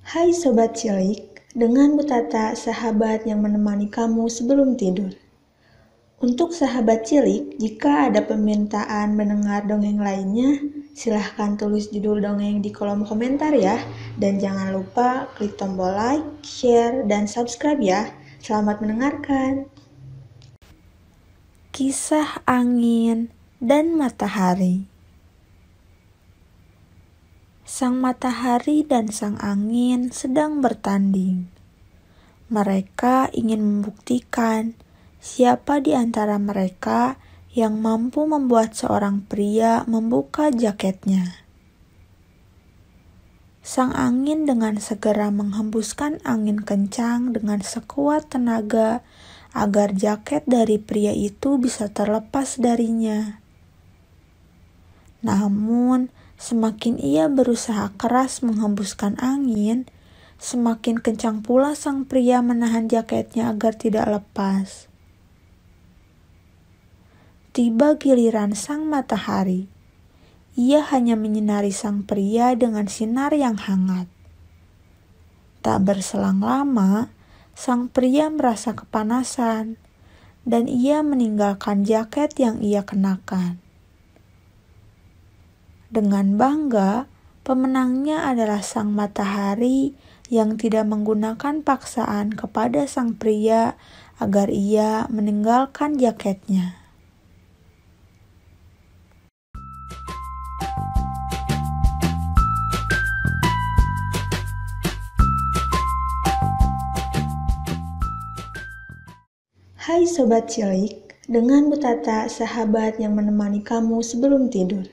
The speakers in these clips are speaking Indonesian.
Hai Sobat Cilik, dengan Butata sahabat yang menemani kamu sebelum tidur. Untuk sahabat cilik, jika ada permintaan mendengar dongeng lainnya, silahkan tulis judul dongeng di kolom komentar ya. Dan jangan lupa klik tombol like, share, dan subscribe ya. Selamat mendengarkan. Kisah Angin dan Matahari Sang matahari dan sang angin sedang bertanding. Mereka ingin membuktikan siapa di antara mereka yang mampu membuat seorang pria membuka jaketnya. Sang angin dengan segera menghembuskan angin kencang dengan sekuat tenaga agar jaket dari pria itu bisa terlepas darinya. Namun, Semakin ia berusaha keras menghembuskan angin, semakin kencang pula sang pria menahan jaketnya agar tidak lepas. Tiba giliran sang matahari. Ia hanya menyinari sang pria dengan sinar yang hangat. Tak berselang lama, sang pria merasa kepanasan dan ia meninggalkan jaket yang ia kenakan. Dengan bangga, pemenangnya adalah sang matahari yang tidak menggunakan paksaan kepada sang pria agar ia meninggalkan jaketnya. Hai Sobat Cilik, dengan Butata, sahabat yang menemani kamu sebelum tidur.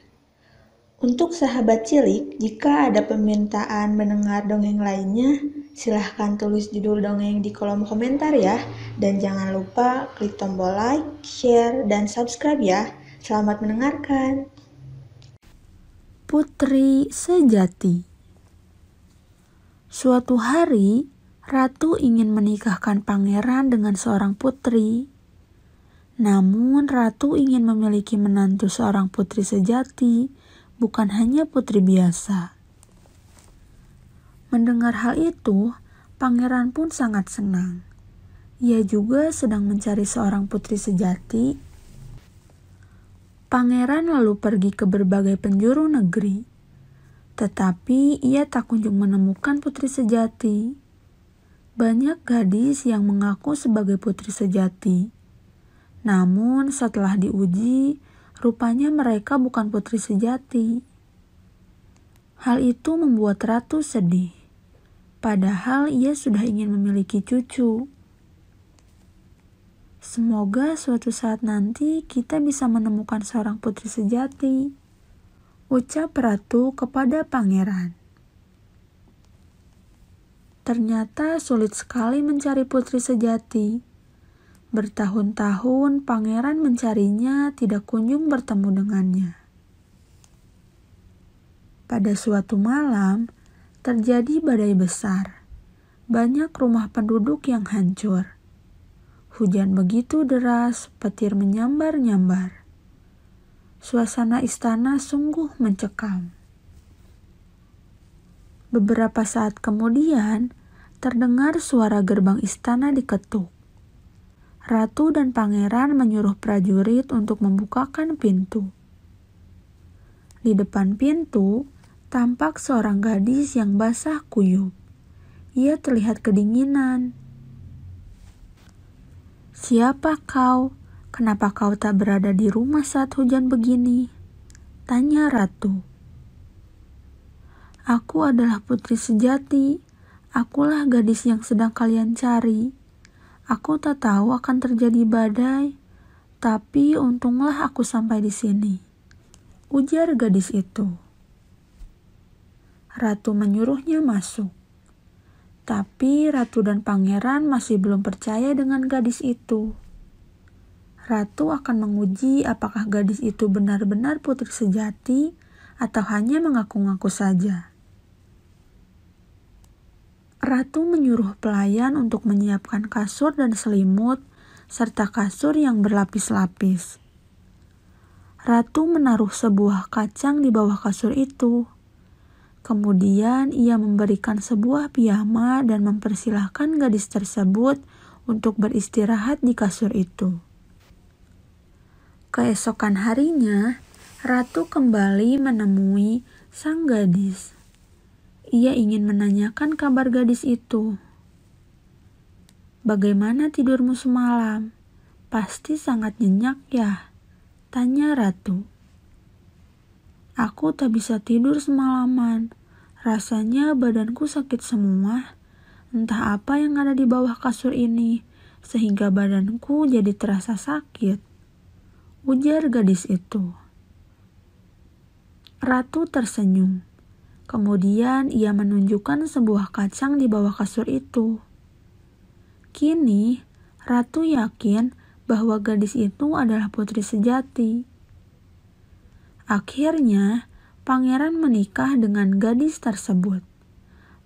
Untuk sahabat cilik, jika ada permintaan mendengar dongeng lainnya, silahkan tulis judul dongeng di kolom komentar ya. Dan jangan lupa klik tombol like, share, dan subscribe ya. Selamat mendengarkan. Putri Sejati Suatu hari, Ratu ingin menikahkan pangeran dengan seorang putri. Namun, Ratu ingin memiliki menantu seorang putri sejati bukan hanya putri biasa. Mendengar hal itu, pangeran pun sangat senang. Ia juga sedang mencari seorang putri sejati. Pangeran lalu pergi ke berbagai penjuru negeri, tetapi ia tak kunjung menemukan putri sejati. Banyak gadis yang mengaku sebagai putri sejati, namun setelah diuji, Rupanya mereka bukan putri sejati. Hal itu membuat Ratu sedih. Padahal ia sudah ingin memiliki cucu. Semoga suatu saat nanti kita bisa menemukan seorang putri sejati. Ucap Ratu kepada pangeran. Ternyata sulit sekali mencari putri sejati. Bertahun-tahun pangeran mencarinya tidak kunjung bertemu dengannya. Pada suatu malam, terjadi badai besar. Banyak rumah penduduk yang hancur. Hujan begitu deras, petir menyambar-nyambar. Suasana istana sungguh mencekam. Beberapa saat kemudian, terdengar suara gerbang istana diketuk ratu dan pangeran menyuruh prajurit untuk membukakan pintu. Di depan pintu, tampak seorang gadis yang basah kuyup. Ia terlihat kedinginan. "Siapa kau? Kenapa kau tak berada di rumah saat hujan begini?" tanya ratu. "Aku adalah putri sejati. Akulah gadis yang sedang kalian cari." Aku tak tahu akan terjadi badai, tapi untunglah aku sampai di sini. Ujar gadis itu. Ratu menyuruhnya masuk. Tapi ratu dan pangeran masih belum percaya dengan gadis itu. Ratu akan menguji apakah gadis itu benar-benar putri sejati atau hanya mengaku-ngaku saja. Ratu menyuruh pelayan untuk menyiapkan kasur dan selimut, serta kasur yang berlapis-lapis. Ratu menaruh sebuah kacang di bawah kasur itu. Kemudian ia memberikan sebuah piyama dan mempersilahkan gadis tersebut untuk beristirahat di kasur itu. Keesokan harinya, ratu kembali menemui sang gadis. Ia ingin menanyakan kabar gadis itu. Bagaimana tidurmu semalam? Pasti sangat nyenyak ya? Tanya Ratu. Aku tak bisa tidur semalaman. Rasanya badanku sakit semua. Entah apa yang ada di bawah kasur ini, sehingga badanku jadi terasa sakit. Ujar gadis itu. Ratu tersenyum. Kemudian ia menunjukkan sebuah kacang di bawah kasur itu. Kini, Ratu yakin bahwa gadis itu adalah putri sejati. Akhirnya, pangeran menikah dengan gadis tersebut.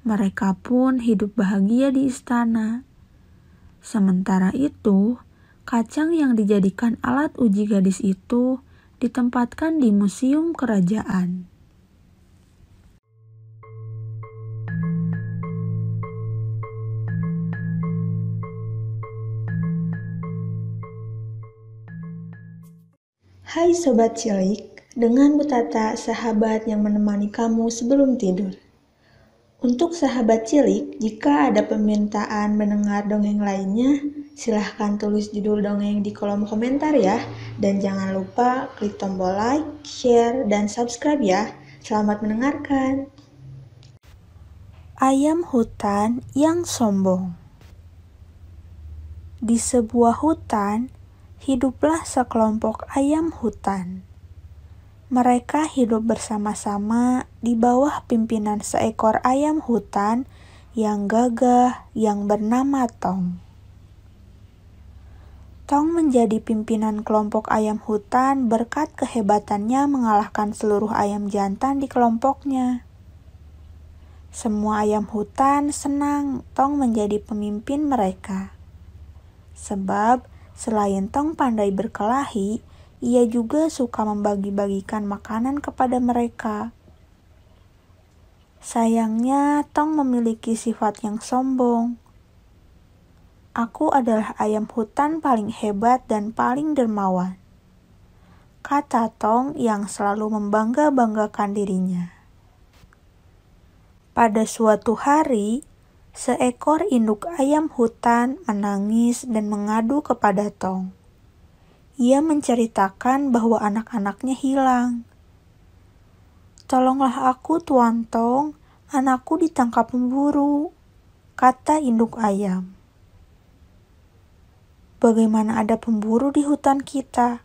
Mereka pun hidup bahagia di istana. Sementara itu, kacang yang dijadikan alat uji gadis itu ditempatkan di museum kerajaan. Hai Sobat Cilik, dengan Butata sahabat yang menemani kamu sebelum tidur. Untuk sahabat cilik, jika ada permintaan mendengar dongeng lainnya, silahkan tulis judul dongeng di kolom komentar ya. Dan jangan lupa klik tombol like, share, dan subscribe ya. Selamat mendengarkan. Ayam hutan yang sombong. Di sebuah hutan, hiduplah sekelompok ayam hutan. Mereka hidup bersama-sama di bawah pimpinan seekor ayam hutan yang gagah yang bernama Tong. Tong menjadi pimpinan kelompok ayam hutan berkat kehebatannya mengalahkan seluruh ayam jantan di kelompoknya. Semua ayam hutan senang Tong menjadi pemimpin mereka. Sebab Selain Tong pandai berkelahi, ia juga suka membagi-bagikan makanan kepada mereka. Sayangnya, Tong memiliki sifat yang sombong. Aku adalah ayam hutan paling hebat dan paling dermawan, kata Tong yang selalu membangga-banggakan dirinya. Pada suatu hari, seekor induk ayam hutan menangis dan mengadu kepada Tong. Ia menceritakan bahwa anak-anaknya hilang. Tolonglah aku, Tuan Tong, anakku ditangkap pemburu, kata induk ayam. Bagaimana ada pemburu di hutan kita?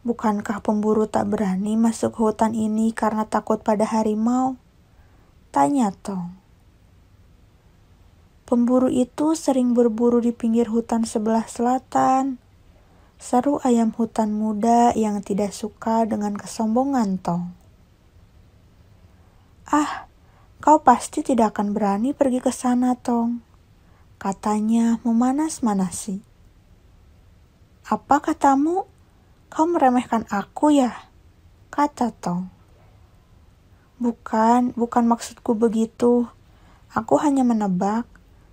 Bukankah pemburu tak berani masuk hutan ini karena takut pada harimau? Tanya Tong. Pemburu itu sering berburu di pinggir hutan sebelah selatan. Seru ayam hutan muda yang tidak suka dengan kesombongan Tong. Ah, kau pasti tidak akan berani pergi ke sana, Tong. Katanya memanas-manasi. Apa katamu? Kau meremehkan aku ya? Kata Tong. Bukan, bukan maksudku begitu. Aku hanya menebak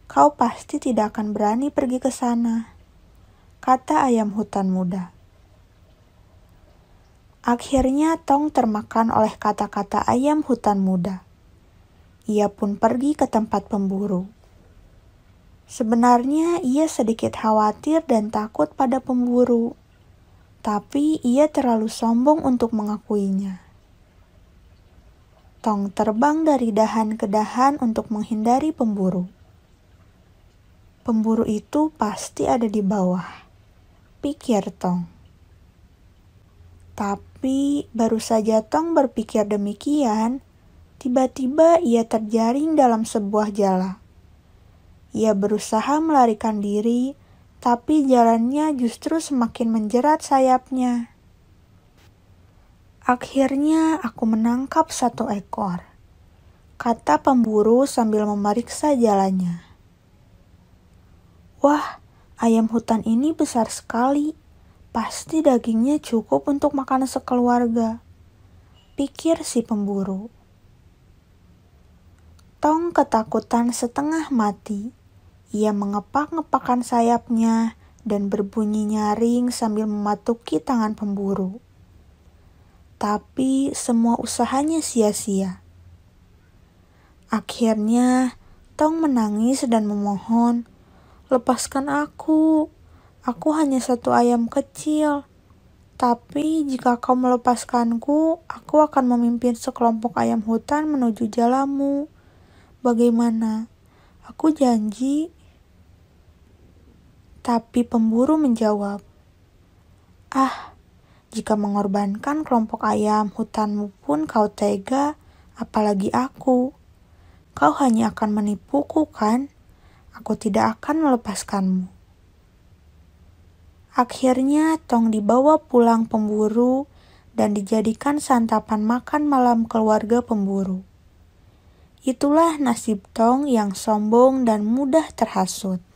kau pasti tidak akan berani pergi ke sana, kata ayam hutan muda. Akhirnya Tong termakan oleh kata-kata ayam hutan muda. Ia pun pergi ke tempat pemburu. Sebenarnya ia sedikit khawatir dan takut pada pemburu, tapi ia terlalu sombong untuk mengakuinya. Tong terbang dari dahan ke dahan untuk menghindari pemburu pemburu itu pasti ada di bawah. Pikir Tong. Tapi baru saja Tong berpikir demikian, tiba-tiba ia terjaring dalam sebuah jala. Ia berusaha melarikan diri, tapi jalannya justru semakin menjerat sayapnya. Akhirnya aku menangkap satu ekor, kata pemburu sambil memeriksa jalannya. Wah, ayam hutan ini besar sekali. Pasti dagingnya cukup untuk makan sekeluarga. Pikir si pemburu. Tong ketakutan setengah mati. Ia mengepak-ngepakkan sayapnya dan berbunyi nyaring sambil mematuki tangan pemburu. Tapi semua usahanya sia-sia. Akhirnya, Tong menangis dan memohon Lepaskan aku. Aku hanya satu ayam kecil. Tapi jika kau melepaskanku, aku akan memimpin sekelompok ayam hutan menuju jalamu. Bagaimana? Aku janji. Tapi pemburu menjawab, "Ah, jika mengorbankan kelompok ayam hutanmu pun kau tega, apalagi aku. Kau hanya akan menipuku, kan?" aku tidak akan melepaskanmu. Akhirnya Tong dibawa pulang pemburu dan dijadikan santapan makan malam keluarga pemburu. Itulah nasib Tong yang sombong dan mudah terhasut.